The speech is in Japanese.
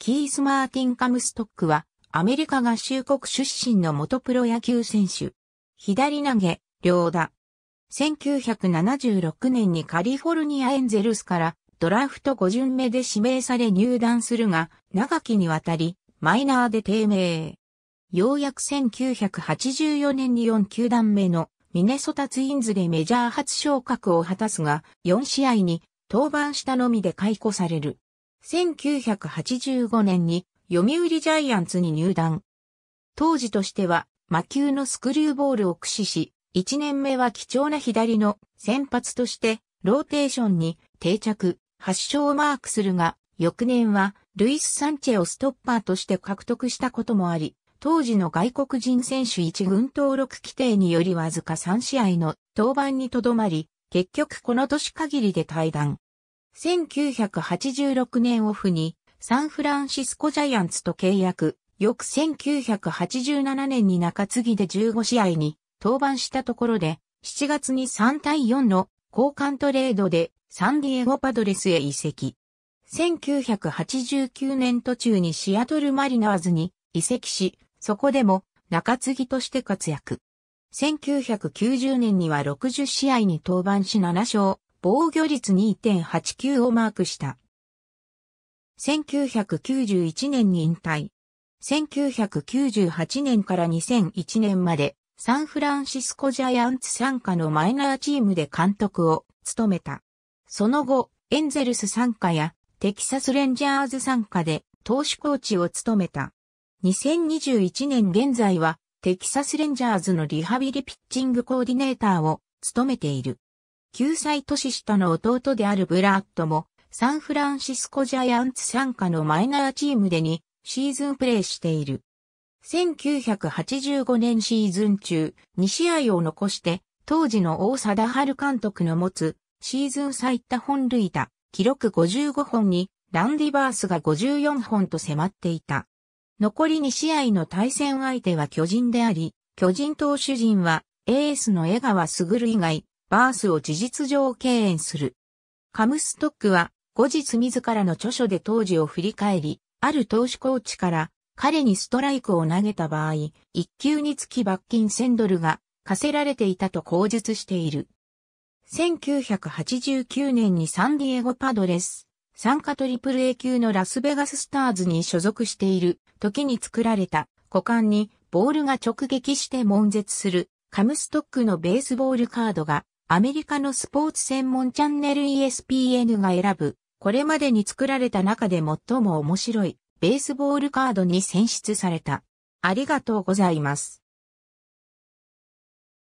キース・マーティン・カムストックは、アメリカ合衆国出身の元プロ野球選手。左投げ、両打。1976年にカリフォルニアエンゼルスからドラフト5巡目で指名され入団するが、長きにわたり、マイナーで低迷。ようやく1984年に4球団目のミネソタツインズでメジャー初昇格を果たすが、4試合に登板したのみで解雇される。1985年に読売ジャイアンツに入団。当時としては魔球のスクリューボールを駆使し、1年目は貴重な左の先発としてローテーションに定着、8勝をマークするが、翌年はルイス・サンチェをストッパーとして獲得したこともあり、当時の外国人選手一軍登録規定によりわずか3試合の登板にとどまり、結局この年限りで退団。1986年オフにサンフランシスコジャイアンツと契約、翌1987年に中継ぎで15試合に登板したところで、7月に3対4の交換トレードでサンディエゴパドレスへ移籍。1989年途中にシアトルマリナーズに移籍し、そこでも中継ぎとして活躍。1990年には60試合に登板し7勝、防御率2.89をマークした。1991年に引退。1998年から2001年までサンフランシスコジャイアンツ参加のマイナーチームで監督を務めた。その後、エンゼルス参加やテキサスレンジャーズ参加で投手コーチを務めた。2021年現在はテキサスレンジャーズのリハビリピッチングコーディネーターを務めている。9歳年下の弟であるブラッドも、サンフランシスコジャイアンツ参加のマイナーチームでにシーズンプレーしている。1985年シーズン中、2試合を残して、当時の大貞治監督の持つ、シーズン最多本塁打、記録55本に、ランディバースが54本と迫っていた。残り2試合の対戦相手は巨人であり、巨人投手陣は、エースの江川卓以外、バースを事実上敬遠する。カムストックは後日自らの著書で当時を振り返り、ある投手コーチから彼にストライクを投げた場合、1球につき罰金1000ドルが課せられていたと口述している。1989年にサンディエゴパドレス、参加トリプル A 級のラスベガススターズに所属している時に作られた股間にボールが直撃して悶絶するカムストックのベースボールカードがアメリカのスポーツ専門チャンネル ESPN が選ぶ、これまでに作られた中で最も面白いベースボールカードに選出された。ありがとうございます。